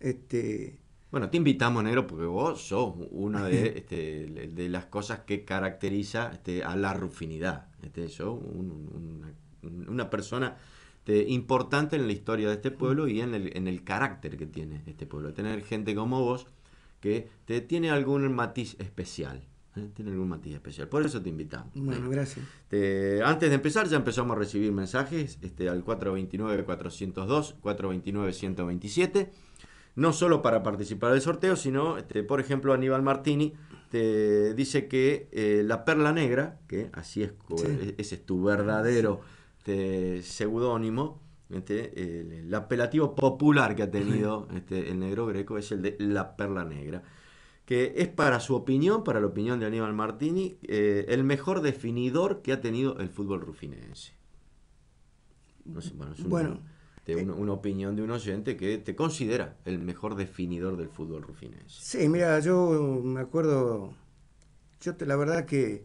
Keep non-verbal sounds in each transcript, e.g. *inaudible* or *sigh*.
Este... Bueno, te invitamos, Negro, porque vos sos una *laughs* este, de, las cosas que caracteriza este, a la rufinidad. Este, sos una, persona este, importante en la historia de este pueblo y en el, carácter que tiene este pueblo. Tener gente como vos que te tiene algún matiz especial. ¿eh? Tiene algún matiz especial. Por eso te invitamos. Bueno, gracias. antes de empezar, ya empezamos a recibir mensajes este, al 429-402, 429-127. No solo para participar del sorteo, sino, este, por ejemplo, Aníbal Martini te dice que eh, la perla negra, que así es, e-, ese es tu verdadero este, pseudónimo este, el, apelativo popular que ha tenido el negro greco es el de la perla negra que es para su opinión, para la opinión de Aníbal Martini, eh, el mejor definidor que ha tenido el fútbol rufinense. bueno, es eh, una, opinión de un oyente que te considera el mejor definidor del fútbol rufinense. Sí, mira, yo me acuerdo, yo te, la verdad que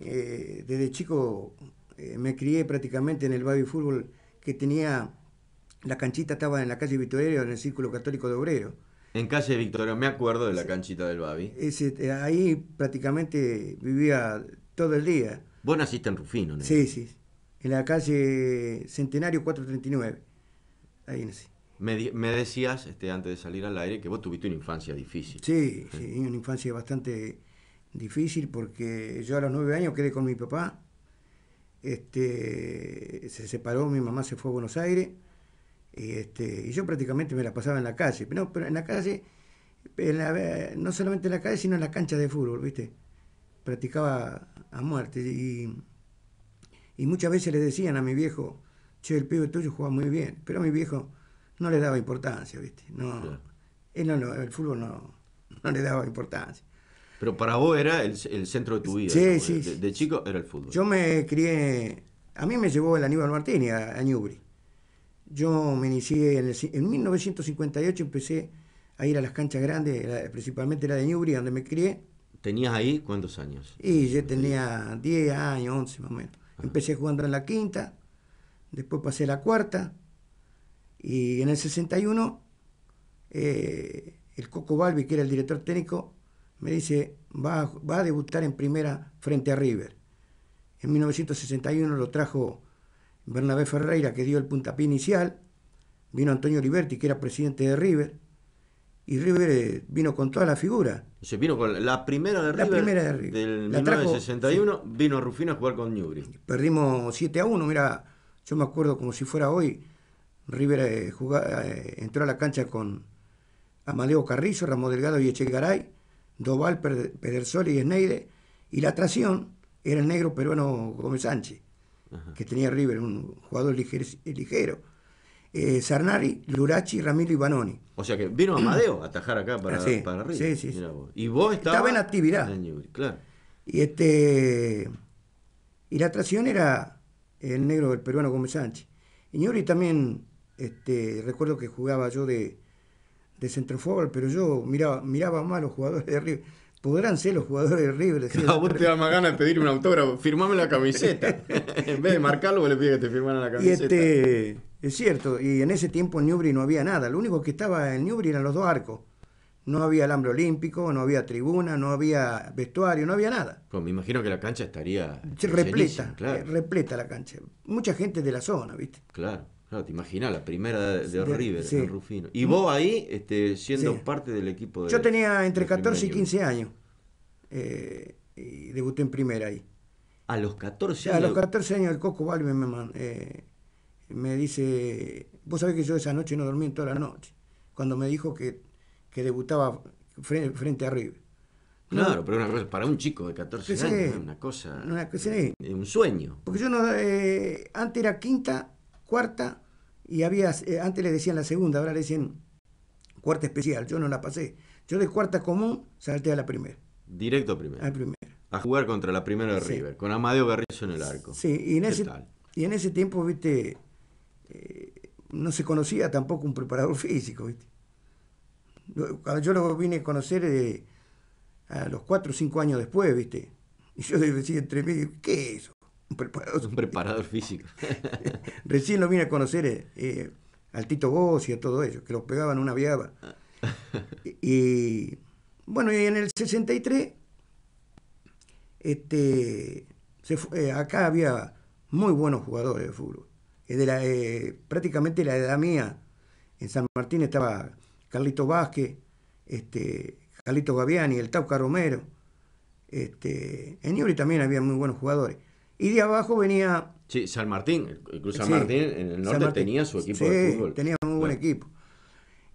eh, desde chico me crié prácticamente en el baby fútbol que tenía, la canchita estaba en la calle Vitoria, en el Círculo Católico de Obrero en calle Victoria, me acuerdo de la canchita del Babi. Eh, eh, ahí prácticamente vivía todo el día. Vos naciste en Rufino, Sí, sí. En la calle Centenario 439. Ahí nací. Me, decías este, antes de salir al aire que vos tuviste una infancia difícil. Sí, una infancia bastante difícil porque yo a los nueve años quedé con mi papá. Este, se separó, mi mamá se fue a Buenos Aires y, este, y yo prácticamente me la pasaba en la calle, pero, no, pero en la calle, en no solamente en la calle, sino en las canchas de fútbol, ¿viste? Practicaba a muerte. Y, muchas veces le decían a mi viejo, che, el pibe tuyo juega muy bien, pero a mi viejo no le daba importancia, ¿viste? No, no, no, el fútbol no, no le daba importancia. Pero para vos era el, centro de tu vida. Sí, sí. De, chico era el fútbol. Yo me crié. A mí me llevó el Aníbal Martínez a, a Newbury. Yo me inicié en, el, en 1958, empecé a ir a las canchas grandes, principalmente la de Newbury, donde me crié. ¿Tenías ahí cuántos años? Y yo tenía 10 años, 11 más o menos. Empecé jugando en la quinta, después pasé a la cuarta, y en el 61, eh, el Coco Balbi, que era el director técnico, me dice, va, va a debutar en primera frente a River. En 1961 lo trajo Bernabé Ferreira, que dio el puntapié inicial, vino Antonio Liberti, que era presidente de River, y River eh, vino con toda la figura. Se vino con la primera de River. La primera de River. Del 1961 vino Rufino a jugar con Newbury. Perdimos 7 a 1, mira, yo me acuerdo como si fuera hoy. River eh, eh, entró a la cancha con Amadeo Carrizo, Ramón Delgado y Echegaray, Doval, Pedersoli y Sneide, y la atracción era el negro peruano Gómez Sánchez que tenía River, un jugador ligero. ligero. Eh, Sarnari, Lurachi, Ramiro y Banoni. O sea que vino Amadeo a atajar acá para, ah, River. Sí, sí, Y vos estabas estaba en actividad. Y este la atracción era el negro del peruano Gómez Sánchez. yo también, este, recuerdo que jugaba yo de, de pero yo miraba, miraba más a los jugadores de River podrán ser los jugadores de River. A vos te da más ganas de pedir un autógrafo, firmame la camiseta. *laughs* en vez de marcarlo, vos le pides que te firmaran la camiseta. Este, es cierto, y en ese tiempo en Newbury no había nada, lo único que estaba en Newbury eran los dos arcos. No había alambre olímpico, no había tribuna, no había vestuario, no había nada. Pues me imagino que la cancha estaría repleta, repleta la cancha. Mucha gente de la zona, ¿viste? Claro te imaginas, la primera de, River, Rufino. Y vos ahí, este, siendo parte del equipo de. Yo tenía entre 14 y 15 años. Eh, y debuté en primera ahí. A los 14 años. A los 14 años el Coco Balbi eh, me, dice, vos sabés que yo esa noche no dormí en toda la noche, cuando me dijo que, que debutaba frente, a River. Claro, pero una, para un chico de 14 años es una cosa, es un sueño. Porque yo no, eh, antes era quinta, cuarta, y había, eh, antes le decían la segunda, ahora le dicen cuarta especial, yo no la pasé. Yo de cuarta común salté a la primera. Directo primero. Al primera. A jugar contra la primera de River, con Amadeo Garrillo en el arco. Sí, y en, ese, y en ese tiempo, viste, eh, no se conocía tampoco un preparador físico, viste. Yo lo vine a conocer eh, a los cuatro o cinco años después, viste. *laughs* Y yo decía entre mí, ¿qué es eso? *laughs* Un preparador, físico. *laughs* Recién lo vine a conocer eh, eh al Tito Bossi y a todo ellos que lo pegaban una viaba. Ah. y bueno, y en el 63, este, eh, acá había muy buenos jugadores de fútbol. Eh, prácticamente la edad mía, en San Martín estaba Carlito Vázquez, este, Carlito Gaviani, el Tauca Romero. Este, en Ibri también había muy buenos jugadores. Y de abajo venía. Sí, San Martín. Incluso San Martín en el norte tenía su equipo de fútbol. Tenía muy buen equipo.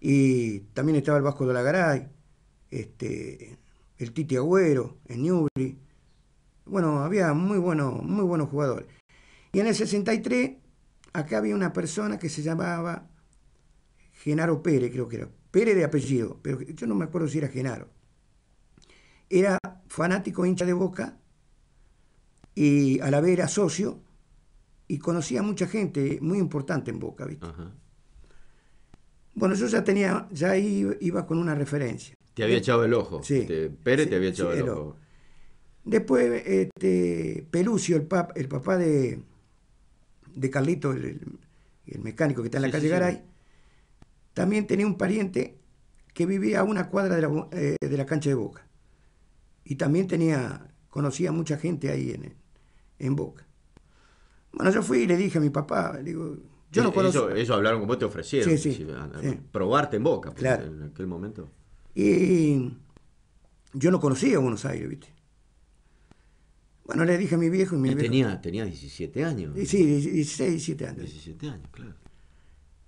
Y también estaba el Vasco de la Garay, este, el Titi Agüero, el Newbury. Bueno, había muy, buenos muy buenos jugadores. Y en el 63, acá había una persona que se llamaba Genaro Pérez, creo que era. Pérez de apellido, pero yo no me acuerdo si era Genaro. Era fanático hincha de boca y a la vez era socio y conocía a mucha gente muy importante en Boca, ¿viste? Bueno, yo ya tenía, ya iba con una referencia. Te había echado el ojo. Sí. Pérez te había echado el, ojo. Después, este, Pelucio, el, el papá de, de Carlito, el, mecánico que está en la calle Garay, también tenía un pariente que vivía a una cuadra de la, eh, cancha de Boca. Y también tenía, conocía mucha gente ahí en, en Boca. Bueno, yo fui y le dije a mi papá, digo, yo no eh, conozco. Ellos, hablaron con vos, te ofrecieron. Probarte en boca, pues, claro. en aquel momento. Y yo no conocía Buenos Aires, ¿viste? Bueno, le dije a mi viejo y mi Tenía, tenía 17 años. sí, 16, 17 años. 17 años, claro.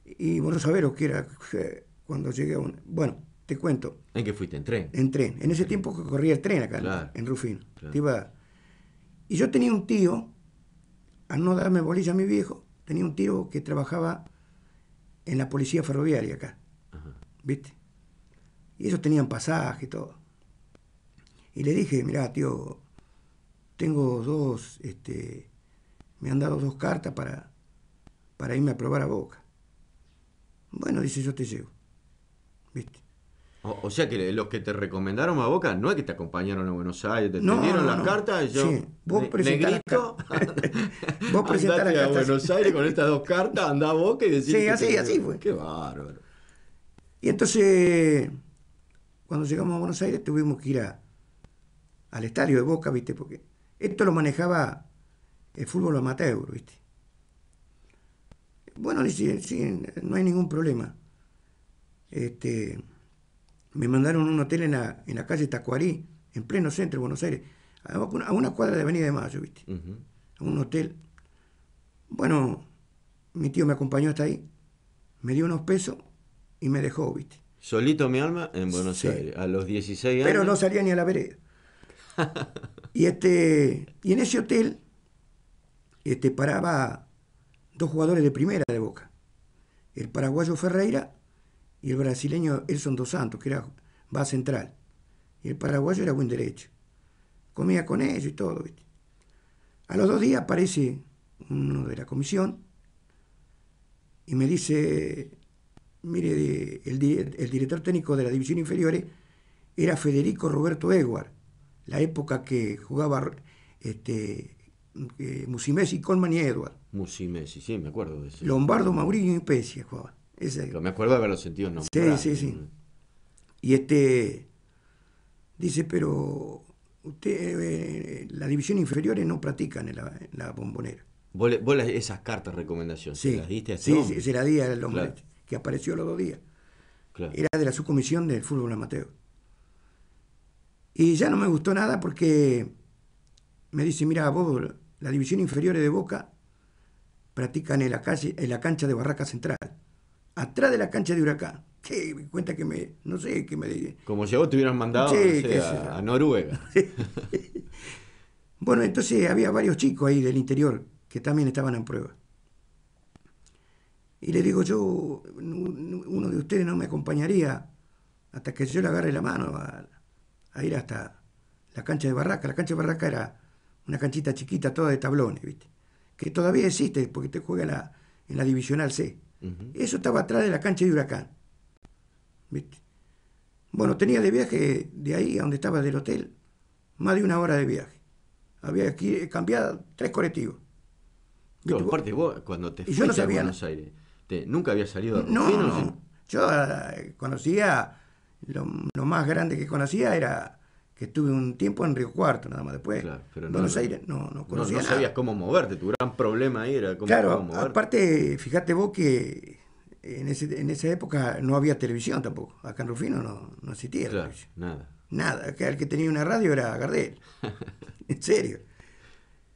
Y bueno no lo que era eh, cuando llegué a Aires. Bueno, te cuento. ¿En qué fuiste? ¿En tren? En tren. En ese tiempo que corría el tren acá, en Rufino. Te iba y yo tenía un tío, al no darme bolilla a mi viejo, tenía un tío que trabajaba en la policía ferroviaria acá. ¿Viste? Y ellos tenían pasaje y todo. Y le dije, mirá, tío, tengo dos, este, me han dado dos cartas para, para irme a probar a Boca. Bueno, dice, yo te llevo. O, sea que los que te recomendaron a Boca no es que te acompañaron a Buenos Aires, te dieron las cartas yo sí. vos presentaste *laughs* a Buenos Aires con estas dos cartas, andá a Boca y decís Sí, así, así fue. Qué bárbaro. Y entonces, cuando llegamos a Buenos Aires tuvimos que ir al estadio de Boca, viste, porque esto lo manejaba el fútbol amateur, viste. Bueno, sí, no hay ningún problema. Este me mandaron a un hotel en la, en calle Tacuarí, en pleno centro de Buenos Aires, a una, cuadra de Avenida de Mayo, ¿viste? A un hotel. Bueno, mi tío me acompañó hasta ahí, me dio unos pesos y me dejó, ¿viste? Solito mi alma en Buenos Aires, a los 16 años. Pero no salía ni a la vereda. *laughs* y, este, y en ese hotel este, paraba dos jugadores de primera de Boca. El paraguayo Ferreira y el brasileño Elson Dos Santos, que era base central. Y el paraguayo era buen derecho. Comía con ellos y todo. A los dos días aparece uno de la comisión y me dice, mire, el, director técnico de la división inferiores era Federico Roberto edward la época que jugaba este, eh, Musimesi, Colman y Edward. Musimesi, sí, me acuerdo de eso. Lombardo, Mauricio y pescia jugaban. Me acuerdo de haberlo sentido nombre. Sí, sí, sí. Y este dice, pero usted, eh, la las divisiones inferiores no practican en la, bombonera. Vos, esas cartas de recomendación, sí. las diste a este Sí, sí que apareció los dos días. Era de la subcomisión del fútbol amateur. Y ya no me gustó nada porque me dice, mira, vos, la división inferiores de Boca practican en la, calle, en la cancha de Barraca Central atrás de la cancha de Huracán. Que cuenta que me, no sé, que me... Como si vos te hubieran mandado a, Noruega. *laughs* bueno, entonces había varios chicos ahí del interior que también estaban en prueba. Y le digo yo, uno de ustedes no me acompañaría hasta que yo le agarre la mano a, ir hasta la cancha de Barraca. La cancha de Barraca era una canchita chiquita, toda de tablones, ¿viste? Que todavía existe porque te juega en la divisional C. Eso estaba atrás de la cancha de Huracán. Bueno, tenía de viaje de ahí a donde estaba del hotel, más de una hora de viaje. Había aquí eh, cambiado tres colectivos. Yo cuando te fuiste a Buenos Aires, nunca había salido No, no, no. Yo eh, conocía, lo, más grande que conocía era que estuve un tiempo en Río Cuarto nada más después. Claro, pero Buenos Aires no, no sabías cómo moverte, tu gran problema ahí era cómo, claro, Aparte, fíjate vos que en, esa época no había televisión tampoco. Acá en Rufino no, existía. nada. Nada. el que tenía una radio era Gardel. *laughs* en serio.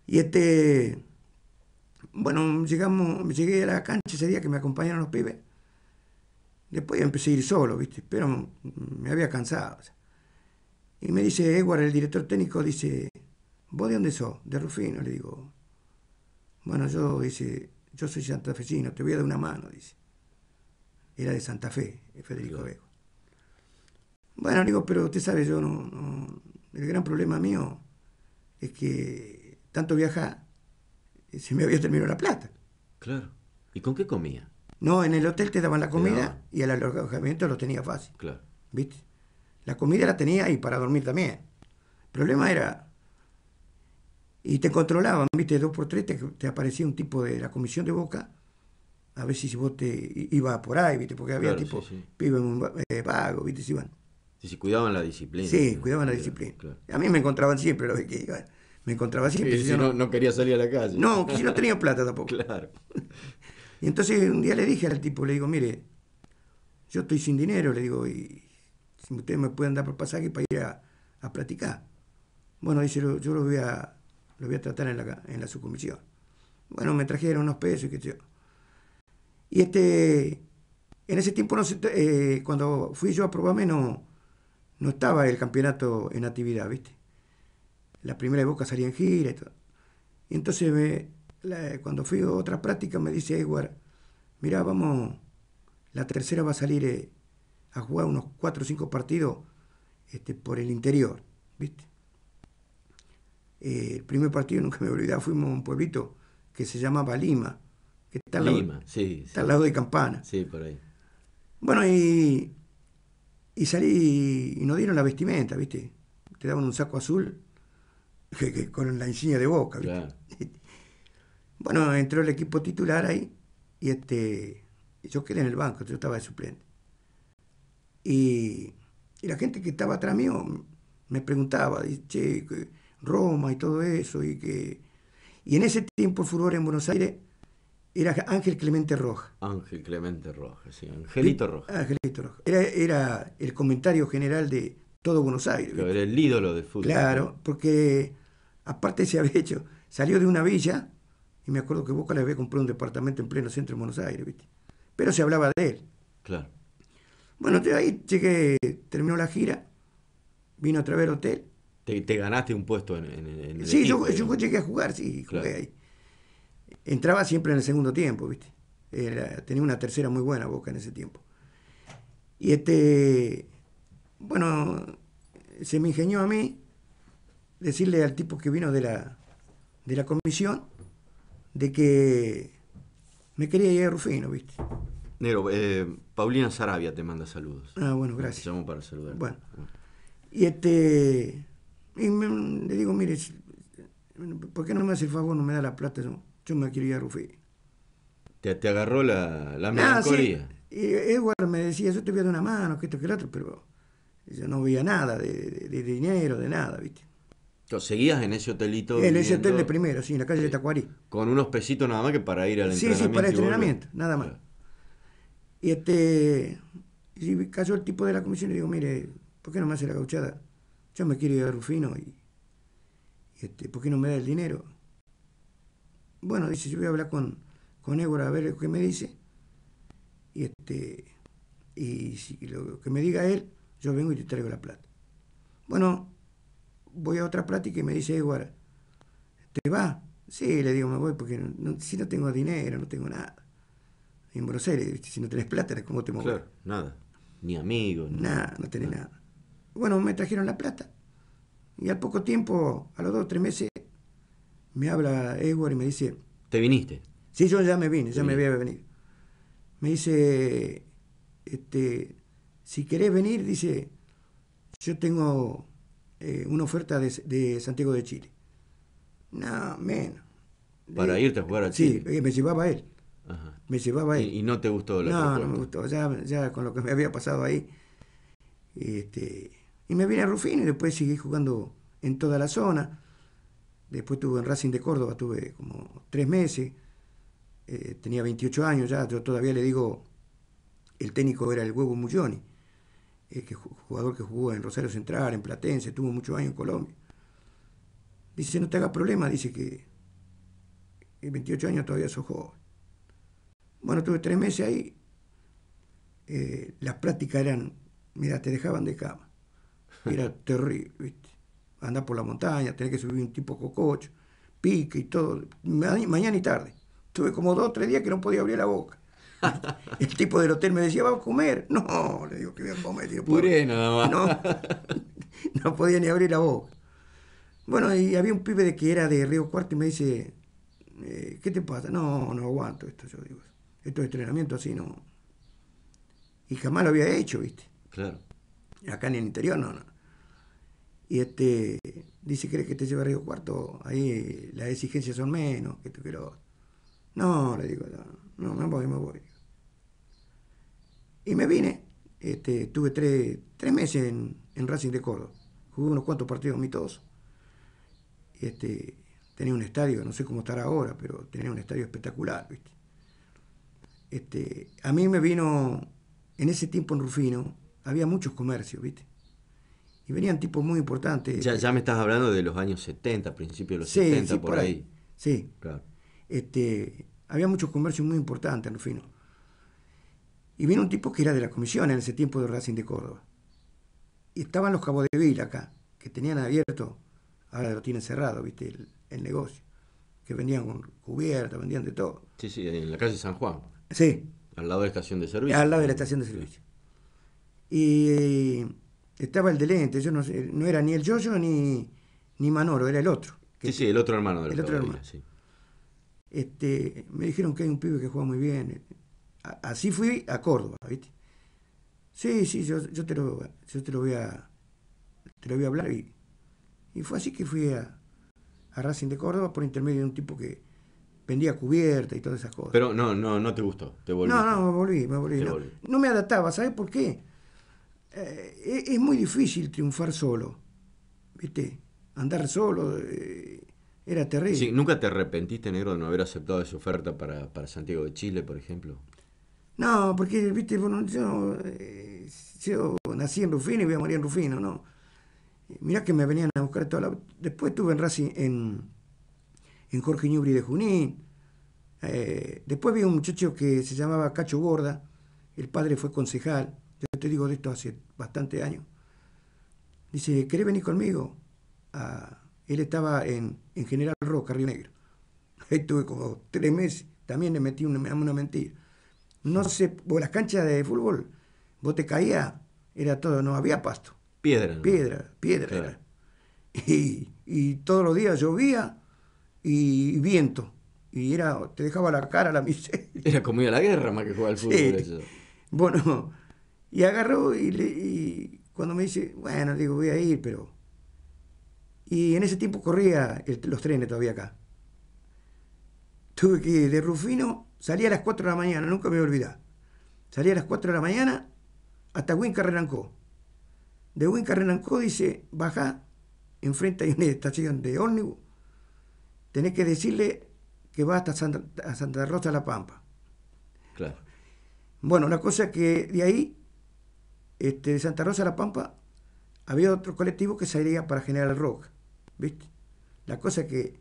Y este. Bueno, llegamos, llegué a la cancha ese día que me acompañaron los pibes. Después empecé a ir solo, ¿viste? Pero me había cansado. O y me dice Edward, el director técnico, dice, ¿vos de dónde sos? De Rufino, le digo. Bueno, yo, dice, yo soy santafesino, te voy a dar una mano, dice. Era de Santa Fe, eh, Federico Vego. Bueno, digo, pero usted sabe, yo no, El gran problema mío es que tanto viaja, eh, se me había terminado la plata. Claro. ¿Y con qué comía? No, en el hotel te daban la comida y el alojamiento lo tenía fácil. Claro. ¿Viste? La comida la tenía y para dormir también. El problema era... Y te controlaban, viste, dos por tres te, aparecía un tipo de la comisión de boca, a ver si vos te ibas por ahí, viste, porque había tipo sí, en un pago, eh, viste, si iban. Sí, cuidaban la disciplina. Sí, cuidaban la disciplina. A mí me encontraban siempre los que Me encontraba siempre. no, quería salir a la calle. No, si no tenía plata tampoco. *laughs* Claro. Y entonces un día le dije al tipo, le digo, mire, yo estoy sin dinero, le digo, y si ustedes me pueden dar por pasaje para ir a, practicar. platicar. Bueno, dice, yo, yo lo voy a, lo voy a tratar en la, en subcomisión. Bueno, me trajeron unos pesos y qué sé yo. Y este, en ese tiempo, eh, cuando fui yo a probarme, no, estaba el campeonato en actividad, ¿viste? La primera de Boca salía en gira y todo. Y entonces, cuando fui a otra práctica, me dice Edward, mira, vamos, la tercera va a salir eh, a jugar unos 4 o 5 partidos este, por el interior, ¿viste? Eh, el primer partido, nunca me olvidaba, fuimos a un pueblito que se llamaba Lima, que está al, lado, está al lado de Campana. Sí, por ahí. Bueno, y, y salí y nos dieron la vestimenta, ¿viste? Te daban un saco azul *laughs* con la insignia de boca, *laughs* bueno, entró el equipo titular ahí y este yo quedé en el banco, yo estaba de suplente. Y, la gente que estaba atrás mío me preguntaba, che, Roma y todo eso, y que... Y en ese tiempo el furor en Buenos Aires era Ángel Clemente Roja. Ángel Clemente Roja, sí, Angelito Roja. Angelito Roja. Era, el comentario general de todo Buenos Aires. era el ídolo de fútbol. Claro, porque aparte se había hecho, salió de una villa, y me acuerdo que Boca le había comprado un departamento en pleno centro de Buenos Aires, ¿viste? Pero se hablaba de él. Claro. Bueno, ahí terminó la gira, vino a través del hotel. Te, te ganaste un puesto en, en, en Sí, yo, llegué a jugar, sí, claro. Entraba siempre en el segundo tiempo, ¿viste? tenía una tercera muy buena boca en ese tiempo. Y este, bueno, se me ingenió a mí decirle al tipo que vino de la, de la comisión de que me quería ir a Rufino, ¿viste? Nero, eh, Paulina Sarabia te manda saludos. Ah, bueno, gracias. Te llamo para saludar. Bueno. Ah. Y este. Y le digo, mire, ¿por qué no me hace el favor, no me da la plata? Yo, me quiero ir a Rufi Te, te agarró la, la melancolía. Ah, sí. Y Edward me decía, yo te voy a dar una mano, que esto, que el otro, pero yo no veía nada de, de, dinero, de nada, ¿viste? Entonces, ¿seguías en ese hotelito? En ese hotel de primero, sí, en la calle de Tacuarí. Con unos pesitos nada más que para ir al entrenamiento. Sí, sí, para el entrenamiento, nada más. Y este, y cayó el tipo de la comisión y digo, mire, ¿por qué no me hace la gauchada? Yo me quiero ir a Rufino y, este, ¿por qué no me da el dinero? Bueno, dice, yo voy a hablar con, con a ver qué me dice. Y este, y lo que me diga él, yo vengo y te traigo la plata. Bueno, voy a otra plática y me dice Évora, ¿te va? Sí, le digo, me voy porque si no tengo dinero, no tengo nada en Buenos Aires, si no tenés plata, ¿cómo te mueves? Claro, nada. Ni amigos, nada. No tenés nada. Bueno, me trajeron la plata. Y al poco tiempo, a los dos o tres meses, me habla Edward y me dice... ¿Te viniste? Sí, yo ya me vine, ya me había venido. Me dice, este, si querés venir, dice, yo tengo eh, una oferta de, Santiago de Chile. No, menos. Para irte a jugar a Chile. Sí, eh, me llevaba él. Me llevaba ahí. ¿Y, no te gustó la No, no me gustó. Ya, con lo que me había pasado ahí. Este, y me vine a Rufino y después seguí jugando en toda la zona. Después estuve en Racing de Córdoba, tuve como tres meses. Eh, tenía 28 años ya. Yo todavía le digo, el técnico era el huevo Mulloni, eh, que, jugador que jugó en Rosario Central, en Platense, tuvo muchos años en Colombia. Dice, no te haga problema, dice que en 28 años todavía sos joven. Bueno, tuve tres meses ahí. Eh, las prácticas eran, mira, te dejaban de cama. Era *laughs* terrible, ¿viste? Andar por la montaña, tener que subir un tipo cococho, pique y todo, mañana y tarde. Tuve como dos o tres días que no podía abrir la boca. *laughs* El tipo del hotel me decía, vamos a comer? No, le digo que voy a comer. *laughs* No, podía ni abrir la boca. Bueno, y había un pibe de que era de Río Cuarto y me dice, eh, ¿qué te pasa? No, no aguanto esto. Yo digo, estos entrenamientos así no. Y jamás lo había hecho, ¿viste? Claro. Acá en el interior no, no. Y este, dice, ¿crees que te lleve a Río Cuarto? Ahí las exigencias son menos, que No, le digo, no, me voy, me voy. Y me vine, este, estuve tres, meses en, Racing de Córdoba. Jugué unos cuantos partidos mitosos. Este, tenía un estadio, no sé cómo estará ahora, pero tenía un estadio espectacular, ¿viste? Este, a mí me vino, en ese tiempo en Rufino, había muchos comercios, ¿viste? Y venían tipos muy importantes. Ya, ya me estás hablando de los años 70, principios de los 70, por, ahí. Sí. Claro. Este, había muchos comercios muy importantes en Rufino. Y vino un tipo que era de la comisión en ese tiempo de Racing de Córdoba. Y estaban los Cabo de Vila acá, que tenían abierto, ahora lo tienen cerrado, ¿viste? El, negocio. Que vendían con cubierta, vendían de todo. Sí, sí, en la calle San Juan. Sí. Al lado de la estación de servicio. Al lado de la estación de servicio. Y eh, estaba el de yo no, sé, no era ni el Yoyo ni, ni Manoro, era el otro. sí, sí, el otro hermano del El otro hermano. Sí. Este, me dijeron que hay un pibe que juega muy bien. Así fui a Córdoba, ¿viste? Sí, sí, yo, te, lo, yo te lo voy a te lo voy a hablar. Y, fue así que fui a Racing de Córdoba por intermedio de un tipo que, vendía cubierta y todas esas cosas. Pero no, no, no te gustó, te volví No, no, me volví, me volví. No, me adaptaba, ¿sabes por qué? Eh, e, es muy difícil triunfar solo, ¿viste? Andar solo eh, era terrible. Sí, ¿Nunca te arrepentiste, negro, de no haber aceptado esa oferta para, para Santiago de Chile, por ejemplo? No, porque, viste, eh, yo, nací en Rufino y voy a morir en Rufino, ¿no? Mirá que me venían a buscar toda Después estuve en Racing, en, en Jorge Ñubri de Junín. Eh, después vi un muchacho que se llamaba Cacho Gorda el padre fue concejal, yo te digo de esto hace bastante años. Dice, ¿querés venir conmigo? Ah, él estaba en, en General Roca, Río Negro. *laughs* Ahí estuve como tres meses, también le metí una, una mentira. No sé, por las canchas de fútbol, vos te caías, era todo, no había pasto. Piedra. Piedra, piedra. Y, y todos los días llovía y viento. Y era, te dejaba la cara la *laughs* miseria. Era comida la guerra más que jugar al fútbol. Bueno, y agarró y, cuando me dice, bueno, digo, voy a ir, pero... Y en ese tiempo corría los trenes todavía acá. Tuve que ir de Rufino, salía a las 4 de la mañana, nunca me voy a olvidar. Salía a las 4 de la mañana hasta Huinca Renancó. De Huinca Renancó dice, baja, enfrente hay una estación de ómnibus, tenés que decirle que va hasta Santa, a Santa Rosa La Pampa. Claro. Bueno, la cosa es que de ahí, este, de Santa Rosa La Pampa, había otro colectivo que salía para General Roca, ¿viste? La cosa es que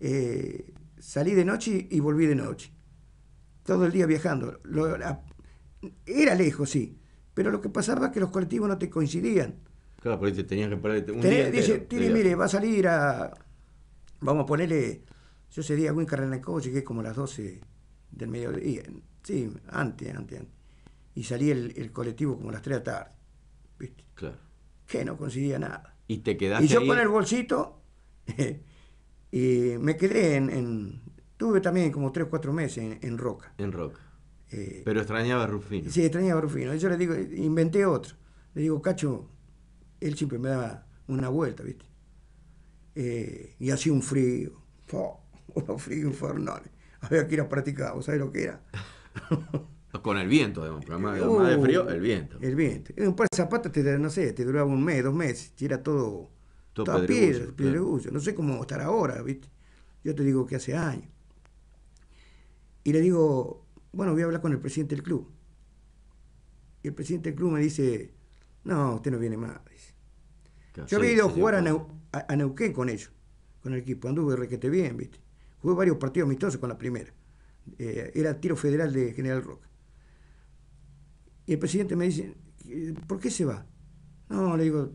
eh, salí de noche y volví de noche. Todo el día viajando. era lejos, sí, pero lo que pasaba es que los colectivos no te coincidían. Claro, porque te tenías que parar un Dice, tire, mire, va a salir a Vamos a ponerle, yo ese día el llegué como a las 12 del mediodía, sí, antes, antes, antes. Y salí el, colectivo como a las 3 de la tarde, ¿viste? Claro. Que no conseguía nada. Y te quedaste Y yo con el bolsito, *laughs* y me quedé en, tuve también como 3 o 4 meses en, Roca. En Roca. Eh, Pero extrañaba a Rufino. Sí, extrañaba a Rufino. yo le digo, inventé otro. Le digo, Cacho, él siempre me daba una vuelta, ¿viste? Eh, y hacía un frío, *laughs* un frío infernal. Había que ir a practicar, ¿vos lo que era? *laughs* Con el viento, además uh, más, de frío, el viento. El viento. Eh, un par de zapatos te, no sé, te duraba un mes, dos meses, y era todo, todo toda piedra, No sé cómo estar ahora, ¿viste? Yo te digo que hace años. Y le digo, bueno, voy a hablar con el presidente del club. Y el presidente del club me dice, no, usted no viene más. Yo había ido a jugar a, Neuquén con ellos, con el equipo. Anduve requete bien, ¿viste? Jugué varios partidos amistosos con la primera. Eh, era tiro federal de General Roca. Y el presidente me dice, ¿por qué se va? No, le digo,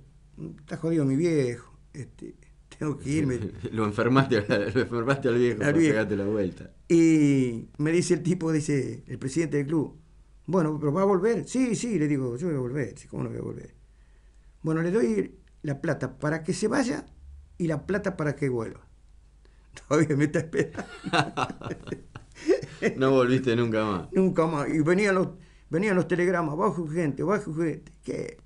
está jodido mi viejo. Este, *laughs* tengo que irme. *laughs* lo, enfermaste, al viejo al la vuelta. Y me dice el tipo, dice el presidente del club, bueno, pero va a volver. Sí, sí, le digo, yo voy a volver. ¿Cómo no voy a volver? Bueno, le doy la plata para que se vaya y la plata para que vuelva. *laughs* Todavía me está esperando. no volviste nunca más. *laughs* Nunca más. Y venían los, venían los telegramas, bajo gente, bajo gente. Que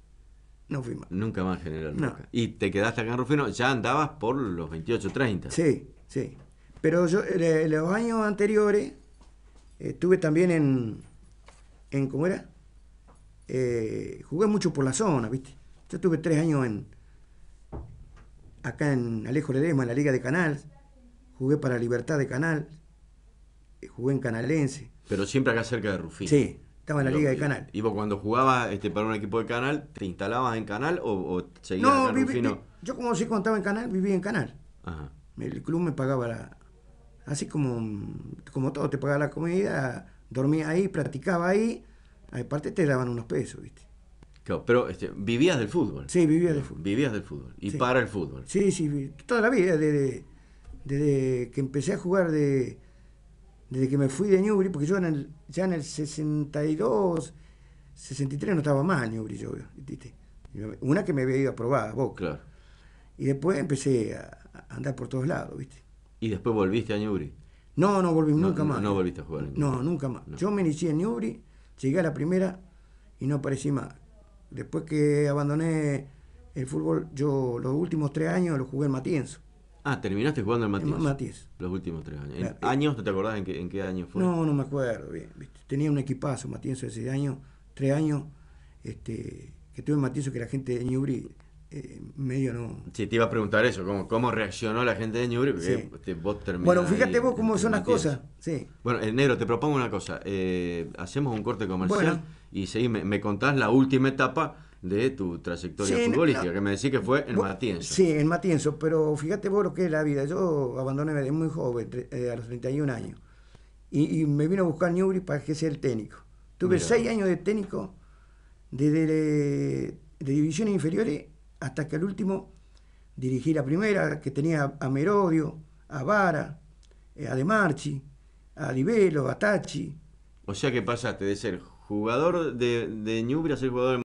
no fui más. Nunca más, general. Nunca. Y te quedaste acá en Rufino, ya andabas por los 28, 30. Sí, sí. Pero yo, los años anteriores, estuve también en, en ¿cómo era? Eh, jugué mucho por la zona, ¿viste? Yo estuve tres años en, acá en Alejo Ledesma, en la Liga de Canal, jugué para Libertad de Canal, eh, jugué en Canalense. Pero siempre acá cerca de Rufino Sí, estaba en la Liga de Canal. ¿Y vos cuando jugabas este, para un equipo de Canal, te instalabas en Canal o, o seguías en Rufino? No, Yo como si contaba en Canal, viví en Canal. El club me pagaba la... Así como, como todo, te pagaba la comida, dormía ahí, practicaba ahí, aparte te daban unos pesos, ¿viste? pero este, vivías del fútbol. Sí, vivía del eh, fútbol. Vivías del fútbol. Y para el fútbol. Sí, sí, toda la vida, desde, que empecé a jugar, de, desde que me fui de Newbury, porque yo en el, ya en el 62, 63 no estaba más en Newbury, yo, ¿viste? Una que me había ido a probar, vos. Claro. Y después empecé a, andar por todos lados, ¿viste? ¿Y después volviste a Newbury? No, no volví nunca más. No volviste a jugar. En no, nunca más. Yo me inicié en Newbury, llegué a la primera y no aparecí más Después que abandoné el fútbol, yo los últimos tres años lo jugué en Matienzo. Ah, terminaste jugando en Matienzo. Los últimos tres años. ¿Años? te acordás en qué, en qué año fue? No, no me acuerdo bien. Tenía un equipazo Matienzo ese año, tres años, este, que tuve en Matienzo, que la gente de Newbury. Eh, medio no. Sí, te iba a preguntar eso, cómo, cómo reaccionó la gente de Newbury, Bueno, fíjate vos cómo son las cosas. Bueno, eh, Negro, te propongo una cosa. Eh, hacemos un corte comercial y seguí, me, contás la última etapa de tu trayectoria futbolística, que me decís que fue en Matienzo. Sí, en Matienzo, pero fíjate vos lo que es la vida. Yo abandoné desde muy joven, a los 31 años, y, me vino a buscar Newbury para que sea el técnico. Tuve 6 años de técnico desde de divisiones inferiores hasta que al último dirigí la primera, que tenía a Merodio, a Vara, eh, a De Marchi, a Libelo, a Tachi. O sea que pasaste de ser jugador de, de a ser jugador de